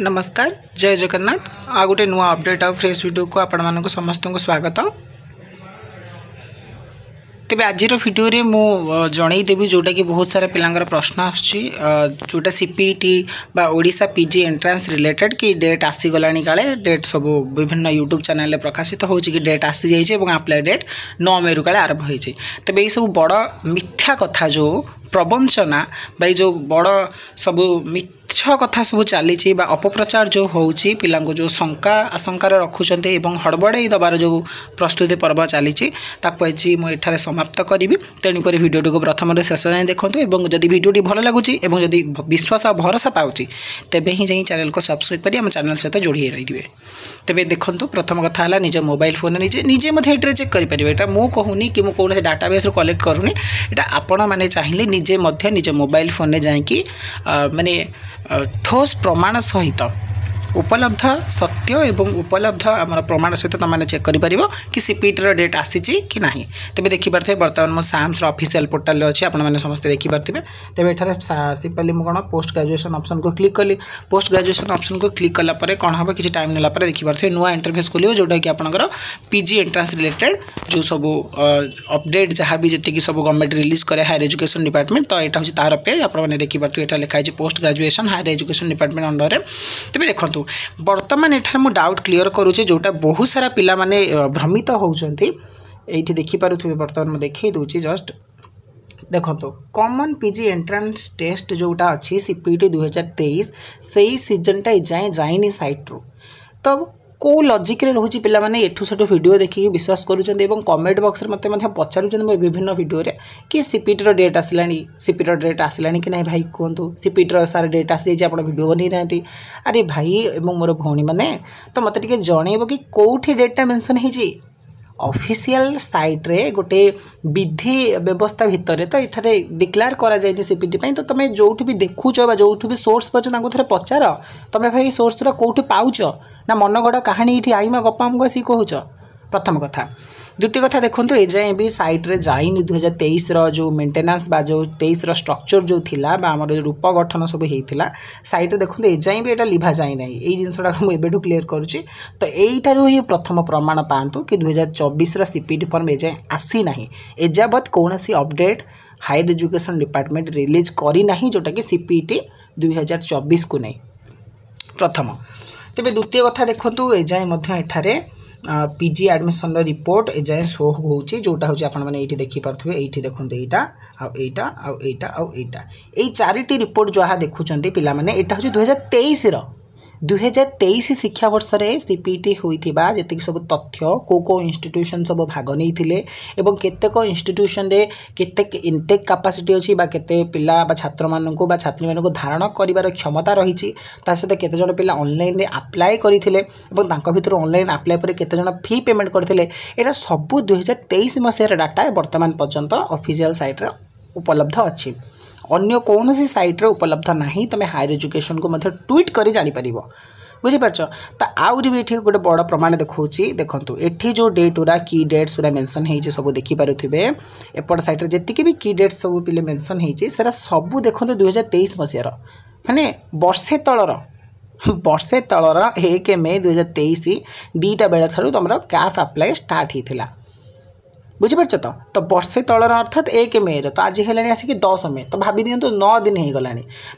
नमस्कार जय जगन्नाथ आ गोटे नू अपडेट आ फ्रेश भिडियो को आपण समस्त स्वागत तेज आज भिडियो में मुझे जोटा कि बहुत सारा पिलांर प्रश्न आसटा सीपीटी ओडा पिजी एंट्रांस रिलेटेड कि डेट आसीगला काले डेट सब विभिन्न यूट्यूब चैनल प्रकाशित हो डेट आसी जाइए आप्लाय डेट नौ मे रू काले आरंभ हो तेज ये सब बड़ मिथ्या कथा जो प्रवंचना बा जो बड़ सब मिथ ମିଛ କଥା ସବୁ ଚାଲିଛି ବା ଅପପ୍ରଚାର ଯେଉଁ ହେଉଛି ପିଲାଙ୍କୁ ଯେଉଁ ଶଙ୍କା ଆଶଙ୍କାରେ ରଖୁଛନ୍ତି ଏବଂ ହଡ଼ବଡ଼େଇ ଦେବାର ଯେଉଁ ପ୍ରସ୍ତୁତି ପର୍ବ ଚାଲିଛି ତାକୁ ଆଜି ମୁଁ ଏଠାରେ ସମାପ୍ତ କରିବି ତେଣୁକରି ଭିଡ଼ିଓଟିକୁ ପ୍ରଥମରୁ ଶେଷ ଯାଏଁ ଦେଖନ୍ତୁ ଏବଂ ଯଦି ଭିଡ଼ିଓଟି ଭଲ ଲାଗୁଛି ଏବଂ ଯଦି ବିଶ୍ୱାସ ଆଉ ଭରସା ପାଉଛି ତେବେ ହିଁ ଯାଇ ଚ୍ୟାନେଲକୁ ସବସ୍କ୍ରାଇବ୍ କରି ଆମ ଚ୍ୟାନେଲ ସହିତ ଯୋଡ଼ି ହୋଇ ରହିଥିବେ ତେବେ ଦେଖନ୍ତୁ ପ୍ରଥମ କଥା ହେଲା ନିଜ ମୋବାଇଲ ଫୋନରେ ନିଜେ ନିଜେ ମଧ୍ୟ ଏଠାରେ ଚେକ୍ କରିପାରିବେ ଏଇଟା ମୁଁ କହୁନି କି ମୁଁ କୌଣସି ଡାଟାବେସ୍ରୁ କଲେକ୍ଟ କରୁନି ଏଇଟା ଆପଣମାନେ ଚାହିଁଲେ ନିଜେ ମଧ୍ୟ ନିଜ ମୋବାଇଲ ଫୋନରେ ଯାଇକି ମାନେ ଠୋସ୍ ପ୍ରମାଣ ସହିତ उपलब्ध सत्य एवं उपलब्ध आम प्रमाण सहित तुमने चेक कर पार कि सीपीटर डेट आसी कि ना तेज देखिपे बर्तमान मो सामस अफिसील पोर्टाल अच्छी आपस्ते देखिपे तेरे ये सीपाली मुझे पोस्ट ग्राजुएसन अप्सन को क्लिक कली पोस्ट ग्राजुएसन अप्सन को क्लिक कला कौन हम किसी टाइम नाला देखिपे नुआ इंटरफेस खोलो जोटा कि आपंकर पिजी एंट्रांस रिलेटेड जो सब अपडेट जहाँ भी जितकी सब गवर्नमेंट रिलीज कै हायर एजुकेशन डिपार्टमेंट तो यहाँ हूँ तार पेज आप देखिपे यहाँ लिखाई post graduation higher education department under में तेज देखो बर्तमान यठार मुझे डाउट क्लीयर करुचे जोटा बहुत सारा पाने भ्रमित होती ये देखिपे बर्तमान मुझे देखे दूसरी जस्ट देखो कमन पिजी एंट्रान्स टेस्ट जोटा अच्छे सीपीटी दुई हजार तेईस से ही सीजनटा जाए जाए सैट्रु तो କେଉଁ ଲଜିକ୍ରେ ରହୁଛି ପିଲାମାନେ ଏଠୁ ସେଠୁ ଭିଡ଼ିଓ ଦେଖିକି ବିଶ୍ୱାସ କରୁଛନ୍ତି ଏବଂ କମେଣ୍ଟ ବକ୍ସରେ ମୋତେ ମଧ୍ୟ ପଚାରୁଛନ୍ତି ମୋ ବିଭିନ୍ନ ଭିଡ଼ିଓରେ କି ସିପିଟିର ଡେଟ୍ ଆସିଲାଣି ସିପିଟିର ଡେଟ୍ ଆସିଲାଣି କି ନାହିଁ ଭାଇ କୁହନ୍ତୁ ସିପିଟିର ସାର୍ ଡେଟ୍ ଆସିଯାଇଛି ଆପଣ ଭିଡ଼ିଓ ବନେଇ ନାହାନ୍ତି ଆରେ ଭାଇ ଏବଂ ମୋର ଭଉଣୀମାନେ ତ ମୋତେ ଟିକେ ଜଣେଇବ କି କେଉଁଠି ଡେଟ୍ଟା ମେନସନ୍ ହେଇଛି ଅଫିସିଆଲ ସାଇଟ୍ରେ ଗୋଟେ ବିଧି ବ୍ୟବସ୍ଥା ଭିତରେ ତ ଏଠାରେ ଡିକ୍ଲେୟାର କରାଯାଇଛି ସିପିଟି ପାଇଁ ତ ତୁମେ ଯେଉଁଠି ବି ଦେଖୁଛ ବା ଯେଉଁଠି ବି ସୋର୍ସ ପାଉଛ ତାଙ୍କୁ ଥରେ ପଚାର ତୁମେ ଭାଇ ସୋର୍ସର କେଉଁଠି ପାଉଛ ନା ମନଗଢ଼ା କାହାଣୀ ଏଠି ଆଇମା ଗପାମୁଙ୍କ ସିଏ କହୁଛ प्रथम कथ द्वित कथा देखो एजाए भी सैट्रे जा दुईार तेईस जो मेन्टेनान्स जो तेईस स्ट्रक्चर जो थी आम रूप गठन सब होता सैट्रे देखते जाए भी यहाँ लिभा जाए ना ये जिनसा मुझे क्लीयर करुच्ची प्रथम प्रमाण पात कि दुई हजार चबिश रिपीटी फर्म एजाए आसी ना एजावत कौन update higher education department release करना जोटा कि दुई हजार चौबीस को नहीं प्रथम तेज द्वितीय कथा देखूँ एजाए मैं পিজি আডমিশনর রিপোর্ট এযায় শো হচ্ছে যেটা হচ্ছে আপনার এইটি দেখিপারে এইটি দেখুন এইটা আইটা আইটা আইটা এই চারিটি রিপোর্ট যা দেখুম পিলা মানে এটা হচ্ছে দুই হাজার তেইশর ଦୁଇହଜାର ତେଇଶ ଶିକ୍ଷାବର୍ଷରେ ସିପିଇଟି ହୋଇଥିବା ଯେତିକି ସବୁ ତଥ୍ୟ କେଉଁ କେଉଁ ଇନଷ୍ଟିଟ୍ୟୁସନ୍ ସବୁ ଭାଗ ନେଇଥିଲେ ଏବଂ କେତେକ ଇନଷ୍ଟିଟ୍ୟୁସନ୍ରେ କେତେ ଇନଟେକ୍ କାପାସିଟି ଅଛି ବା କେତେ ପିଲା ବା ଛାତ୍ରମାନଙ୍କୁ ବା ଛାତ୍ରୀମାନଙ୍କୁ ଧାରଣ କରିବାର କ୍ଷମତା ରହିଛି ତା ସହିତ କେତେଜଣ ପିଲା ଅନଲାଇନ୍ରେ ଆପ୍ଲାଏ କରିଥିଲେ ଏବଂ ତାଙ୍କ ଭିତରୁ ଅନଲାଇନ୍ ଆପ୍ଲାଏ ପରେ କେତେଜଣ ଫି ପେମେଣ୍ଟ କରିଥିଲେ ଏଇଟା ସବୁ ଦୁଇହଜାର ତେଇଶ ମସିହାର ଡାଟା ବର୍ତ୍ତମାନ ପର୍ଯ୍ୟନ୍ତ ଅଫିସିଆଲ୍ ସାଇଟ୍ରେ ଉପଲବ୍ଧ ଅଛି अगर कौन सी सैट्रे उपलब्ध ना तुम हायर एजुकेशन को मैं ट्विट कर जापर बुझीपार तो भी ये गोटे बड़ प्रमाण देखा देखो ये जो डेट गुरा कि डेट्स गुरा मेनसन हो सब देखिपे एपट सैट्रे जी भी कि डेट्स सब पे मेनसन रहा सब देखते दुई हजार तेईस मसीहार मैंने बर्षे तलर बर्षे तलर एक मे दुई हजार तेईस दुईटा बेल ठार्ड तुम क्या आप्लाए स्टार्ट बुझिपार तो तो बर्षे तलर अर्थात एक मेरे तो आज है आसिक दस मे तो भाभी दिखते नौ दिन हो गला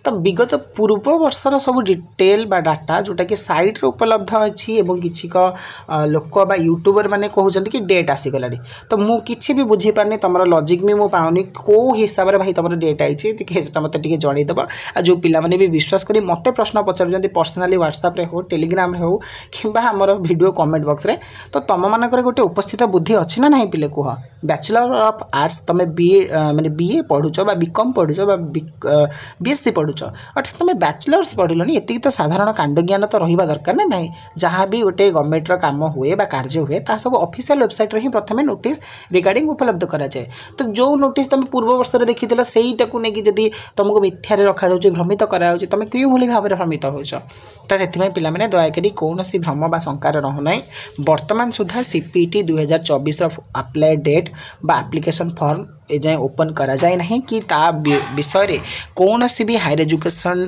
तो विगत पूर्व वर्ष सब डिटेल बा डाटा जोटा कि सैट्रे उपलब्ध अच्छी किसी लोक यूट्यूबर मैंने कहते हैं कि डेट आसीगला तो मुझे भी बुझे पारे तुम लजिक भी मुझे पाऊनी कौ हिसाब से भाई तुम डेट आई मत जनईदेव आ जो पिमान भी विश्वास कर मत प्रश्न पचारे पर्सनाली ह्वाट्सअप हो टेलीग्राम हो कि आम भिड कमेंट बक्स में तो तुम मानक गोटे उपस्थित बुद्धि अच्छी ना पे पिले कह बैचलर अफ आर्ट्स तुम बी मैंने बी ए पढ़ु बिकम पढ़ु बी एस सी पढ़ु अर्थात तुम बैचलर्स पढ़िल इतनी तो साधारण कांड ज्ञान तो रही दरकार ना ना जहाँ भी गोटे गवर्नमेंट राम हुए कार्य हुए सब अफिसील वेबसाइट रही प्रथम नोट रिगार्ड उपलब्ध कराए तो जो नोट तुम पूर्व वर्ष देखी से नहीं कि तुमको मिथ्यार रखा जा भ्रमित कराऊ तुम क्यों भाई भाव में भ्रमित हो तो से पाने दयाकारी कौन सी भ्रम व शकार रो ना बर्तमान सुधा सीपीटी दुई हजार चबिश्र आप्लाय डेट बा आप्लिकेसन फर्म एजाए ओपन करा जाए ना कि विषय कौन सी भी हायर एजुकेशन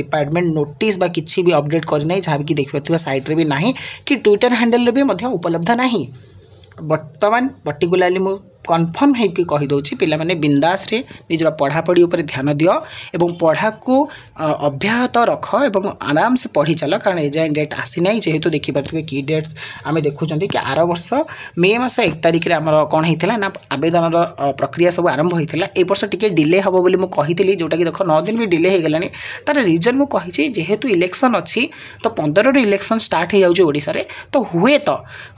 डिपार्टमेंट नोटिस बा किसी भी अपडेट करना जहाँ कि देख सैट्रे भी ना कि ट्विटर हैंडेल भी उपलब्ध ना बर्तमान पर्टिकुला কনফর্ম হয়েকি কহিদি পিলামানে বিন্দাসে নিজের পড়াপড়ি উপরে ধ্যান দিও এবং পড়াকু অব্যাহত রখ এবং আরামসে পড়ি চাল কারণ এযায় ডেট আসি না যেহেতু দেখিপারে কি ডেটস আমি দেখুম কি আর বর্ষ মে মাস এক তারিখে আমার কম হয়েছিল না আবেদনর প্রক্রিয়া সব আরম্ভ হয়েছিল এই বর্ষ টিকি ডিলে হব বলে মুখিলি যেটা কি দেখ নদিন বি ডিলে হয়ে গেল তার রিজন মু যেহেতু ইলেকশন অছি তো পনেরর ইলেকশন স্টার্ট হয়ে যাচ্ছে ওড়শার তো হুয়েত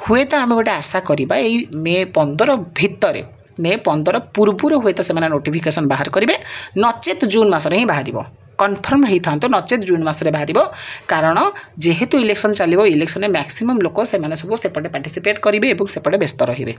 হুয়েত আমি গোটে আশা করা এই মে পনেরো ভিতরে ମେ ପନ୍ଦର ପୂର୍ବରୁ ହୁଏତ ସେମାନେ ନୋଟିଫିକେସନ୍ ବାହାର କରିବେ ନଚେତ୍ ଜୁନ୍ ମାସରେ ହିଁ ବାହାରିବ କନଫର୍ମ ହୋଇଥାନ୍ତୁ ନଚେତ୍ ଜୁନ୍ ମାସରେ ବାହାରିବ କାରଣ ଯେହେତୁ ଇଲେକ୍ସନ୍ ଚାଲିବ ଇଲେକ୍ସନ୍ରେ ମ୍ୟାକ୍ସିମମ୍ ଲୋକ ସେମାନେ ସବୁ ସେପଟେ ପାର୍ଟିସିପେଟ୍ କରିବେ ଏବଂ ସେପଟେ ବ୍ୟସ୍ତ ରହିବେ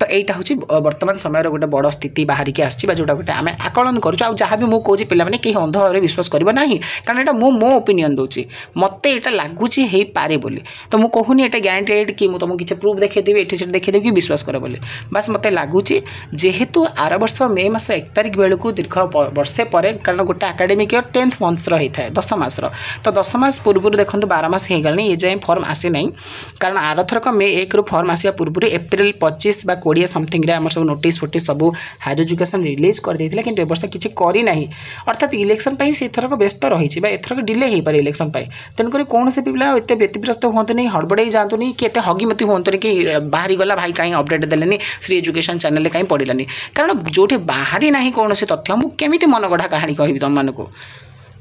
ତ ଏଇଟା ହେଉଛି ବର୍ତ୍ତମାନ ସମୟର ଗୋଟେ ବଡ଼ ସ୍ଥିତି ବାହାରିକି ଆସିଛି ବା ଯେଉଁଟା ଗୋଟେ ଆମେ ଆକଳନ କରୁଛୁ ଆଉ ଯାହା ବି ମୁଁ କହୁଛି ପିଲାମାନେ କେହି ଅନ୍ଧ ଭାବରେ ବିଶ୍ୱାସ କରିବ ନାହିଁ କାରଣ ଏଇଟା ମୁଁ ମୋ ଓପିନିଅନ୍ ଦେଉଛି ମୋତେ ଏଇଟା ଲାଗୁଛି ହେଇପାରେ ବୋଲି ତ ମୁଁ କହୁନି ଏଇଟା ଗ୍ୟାରେଣ୍ଟେଡ୍ କି ମୁଁ ତୁମକୁ କିଛି ପ୍ରୁଫ୍ ଦେଖେଇଦେବି ଏଠି ସେଠି ଦେଖେଇଦେବି କି ବିଶ୍ୱାସ କର ବୋଲି ବାସ୍ ମୋତେ ଲାଗୁଛି ଯେହେତୁ ଆର ବର୍ଷ ମେ ମାସ ଏକ ତାରିଖ ବେଳକୁ ଦୀର୍ଘ ବର୍ଷେ ପରେ କାରଣ ଗୋଟେ ଆକାଡେମିକ୍ ଇୟର୍ ଟେନ୍ଥ ମନ୍ଥର ହେଇଥାଏ ଦଶ ମାସର ତ ଦଶ ମାସ ପୂର୍ବରୁ ଦେଖନ୍ତୁ ବାର ମାସ ହେଇଗଲାଣି ଏ ଯାଏଁ ଫର୍ମ ଆସିନାହିଁ କାରଣ ଆରଥରକ ମେ ଏକରୁ ଫର୍ମ ଆସିବା ପୂର୍ବରୁ ଏପ୍ରିଲ ପଚିଶ ବା কোড়িয়ে সমথিংরে আমার সব নোটিস ফোটিস সব হায়ার এজুকেশন রিলিজ করে কিন্তু এবর্ষ কিছু করে না অর্থাৎ ইলেকশন সেথরক ব্যস্ত রয়েছে বা এথরক ডিলে হয়ে পড়ে ইলেকশন তেমক কৌশি পিলা এত ব্যতিব্যস্ত হুঁতনি হড়বড়াই যাতে কি এত হগিমতি হুঁতনি কি বাহারি গলা ভাই কাହିଁ ଅପଡ଼େଟ୍ ଦେଲେନି ଶ୍ରୀ ଏଜୁକେସନ୍ ଚ୍ୟାନେଲ୍ରେ କାହିଁ ପଡ଼ିଲାନି କାରଣ ଯେଉଁଠି ବାହାରି ନାହିଁ କୌଣସି ତଥ୍ୟ ମୁଁ କେମିତି ମନଗଢ଼ା କାହାଣୀ କହିବି ତୁମମାନଙ୍କୁ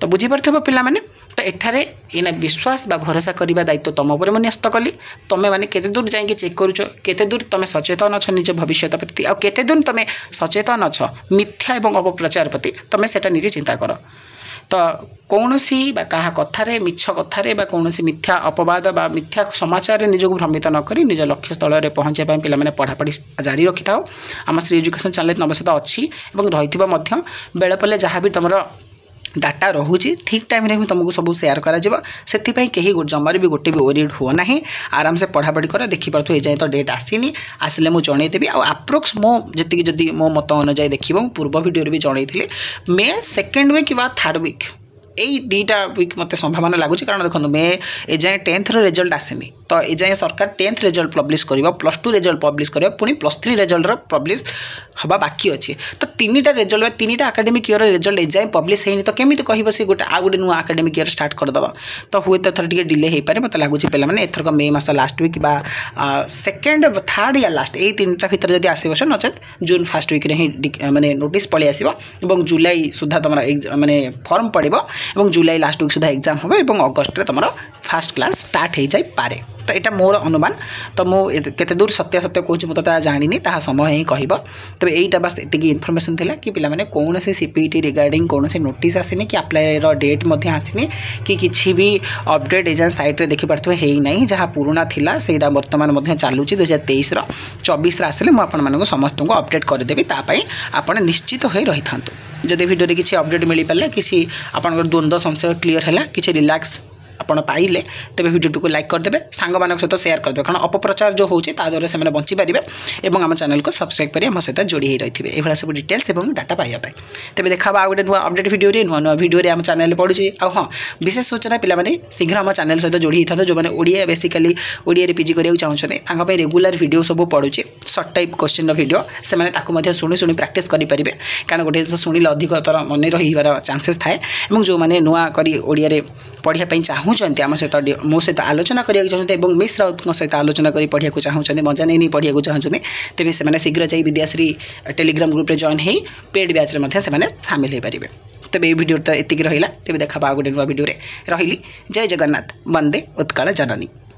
ତ ବୁଝିପାରୁଥିବ ପିଲାମାନେ ତ ଏଠାରେ ଏଇନା ବିଶ୍ୱାସ ବା ଭରସା କରିବା ଦାୟିତ୍ୱ ତୁମ ଉପରେ ମୁଁ ନ୍ୟସ୍ତ କଲି ତୁମେମାନେ କେତେ ଦୂର ଯାଇକି ଚେକ୍ କରୁଛ କେତେ ଦୂର ତୁମେ ସଚେତନ ଅଛ ନିଜ ଭବିଷ୍ୟତ ପ୍ରତି ଆଉ କେତେ ଦୂର ତୁମେ ସଚେତନ ଅଛ ମିଥ୍ୟା ଏବଂ ଅପପ୍ରଚାର ପ୍ରତି ତୁମେ ସେଇଟା ନିଜେ ଚିନ୍ତା କର ତ କୌଣସି ବା କାହା କଥାରେ ମିଛ କଥାରେ ବା କୌଣସି ମିଥ୍ୟା ଅପବାଦ ବା ମିଥ୍ୟା ସମାଚାରରେ ନିଜକୁ ଭ୍ରମିତ ନ କରି ନିଜ ଲକ୍ଷ୍ୟସ୍ଥଳରେ ପହଞ୍ଚିବା ପାଇଁ ପିଲାମାନେ ପଢ଼ାପଢ଼ି ଜାରି ରଖିଥାଉ ଆମ ଶ୍ରୀ ଏଜୁକେସନ୍ ଚ୍ୟାନେଲ୍ ତୁମ ସହିତ ଅଛି ଏବଂ ରହିଥିବ ମଧ୍ୟ ବେଳେବେଳେ ଯାହା ବି ତୁମର डाटा रोचे ठीक टाइम रे तुमको सब सेयार करके जमार भी गोटे भी ओरीड हुआ ना आराम से पढ़ापढ़ी कर देखी पार्थ ये तो डेट आसी आसे मुझे जनईदेवी आप्रोक्स मो जी मो मत अनुजाई देखिए पूर्व भिडियो भी जनईली May second week third week এই দুইটা উইক মতো সম্ভাবনা লাগুছে কারণ দেখুন মে এ যায় টেন্থর রেজল্ট আসেনি তো এ যায় সরকার টেন্থ রেজল্ট পব্লিশ করব প্লস টু রেজল্ট পব্লিশ করব পুঁ প্লস থ্রি রেজল্টর পব্লিশ হওয়া বাকি অছে তো তিনটা রেজল্ট বা তিনটা আকাডেমিক ইয়র রেজল্ট এ যায় পব্লিশ হয়নি তো কেমি কহব সে গোটে আউ গোটে নূয়া আকাডেমিক ইয়র স্টার্ট করেদেব তো হুয়ে তো এথর টিকি ডিলে হয়ে পড়ে মতো লাগুছে মানে এথরক মে মাস লাস্ট উইক বা সেকেন্ড থার্ড ইয়ার লাস্ট এই তিনটা ভিতরে যদি আসবে সে নচেত জুন ফার্স্ট উইক্রে হি মানে নোটিস পড়ে আসব এবং জুলাই সুদ্ধা তোমার মানে ফর্ম পড়ব এবং জুলাই লাস্ট উইক সুদ্ধা এক্সাম হবে এবং অগস্টে তোমার ফার্স্ট ক্লাস স্টার্ট হয়ে যাইপারে तो यहाँ मोर अनुमान तो मुझे दूर सत्य सत्य कौन मुझे जाणी ता समय ही कह तेरे यहीटा बस ये इनफर्मेसन थी कि पाने कौन से सीपीई रिगार्डिंग कौन से नोट आसनी कि आप्लायर डेट आसनी कि किसी भी अपडेट एजेन्स सैट्रे देखिपे ना जहाँ पुराणा था सहीटा बर्तमान चलू दुई हजार तेईस चबीस आसे मुझे समस्त को अपडेट करदेवी तापाई आप निश्चित हो रही था जदि भिडियो किसी अपडेट मिल पारे किसी आप द्वंद्व संशय क्लीयर है कि रिल्क्स ଆପଣ ପାଇଲେ ତେବେ ଭିଡ଼ିଓଟିକୁ ଲାଇକ୍ କରିଦେବେ ସାଙ୍ଗମାନଙ୍କ ସହିତ ସେୟାର କରିଦେବେ କାରଣ ଅପପ୍ରଚାର ଯେଉଁ ହେଉଛି ତା ଦ୍ୱାରା ସେମାନେ ବଞ୍ଚିପାରିବେ ଏବଂ ଆମ ଚ୍ୟାନେଲକୁ ସବସ୍କ୍ରାଇବ୍ କରି ଆମ ସହିତ ଯୋଡ଼ି ହୋଇ ରହିଥିବେ ଏଇଭଳିଆ ସବୁ ଡିଟେଲ୍ସ ଏବଂ ଡାଟା ପାଇବା ପାଇଁ ତେବେ ଦେଖାବା ଆଉ ଗୋଟେ ନୂଆ ଅପଡେଟ୍ ଭିଡ଼ିଓରେ ନୂଆ ନୂଆ ଭିଡ଼ିଓରେ ଆମ ଚ୍ୟାନେଲ ପଡ଼ୁଛି ଆଉ ହଁ ବିଶେଷ ସୂଚନା ପିଲାମାନେ ଶୀଘ୍ର ଆମ ଚ୍ୟାନେଲ ସହିତ ଯୋଡ଼ି ହୋଇଥାନ୍ତୁ ଯେଉଁମାନେ ଓଡ଼ିଆ ବେସିକାଲି ଓଡ଼ିଆରେ ପିଜି କରିବାକୁ ଚାହୁଁଛନ୍ତି ତାଙ୍କ ପାଇଁ ରେଗୁଲାର ଭିଡ଼ିଓ ସବୁ ପଡ଼ୁଛି ସର୍ଟ ଟାଇପ୍ କ୍ୱେଶ୍ଚିନ୍ର ଭିଡ଼ିଓ ସେମାନେ ତାକୁ ମଧ୍ୟ ଶୁଣି ଶୁଣି ପ୍ରାକ୍ଟିସ୍ କରିପାରିବେ କାରଣ ଗୋଟେ ଜିନିଷ ଶୁଣିଲେ ଅଧିକତର ମନେ ରହିବାର ଚାନ୍ସେସ୍ ଥାଏ ଏବଂ ଯେଉଁମାନେ ନୂଆ କରି ଓଡ଼ିଆରେ ପଢ଼ିବା ପାଇଁ ଚାହୁଁ ଚାହୁଁଛନ୍ତି ଆମ ସହିତ ମୋ ସହିତ ଆଲୋଚନା କରିବାକୁ ଚାହୁଁଛନ୍ତି ଏବଂ ମିସ୍ ରାଉତଙ୍କ ସହିତ ଆଲୋଚନା କରି ପଢ଼ିବାକୁ ଚାହୁଁଛନ୍ତି ମଜା ନେଇ ନେଇ ପଢ଼ିବାକୁ ଚାହୁଁଛନ୍ତି ତେବେ ସେମାନେ ଶୀଘ୍ର ଯାଇ ବିଦ୍ୟାଶ୍ରୀ ଟେଲିଗ୍ରାମ ଗ୍ରୁପ୍ରେ ଜଏନ୍ ହୋଇ ପେଡ଼୍ ବ୍ୟାଚ୍ରେ ମଧ୍ୟ ସେମାନେ ସାମିଲ ହୋଇପାରିବେ ତେବେ ଏହି ଭିଡ଼ିଓ ତ ଏତିକି ରହିଲା ତେବେ ଦେଖା ପାଉ ଗୋଟେ ନୂଆ ଭିଡ଼ିଓରେ ରହିଲି ଜୟ ଜଗନ୍ନାଥ ବନ୍ଦେ ଉତ୍କଳ ଜନନୀ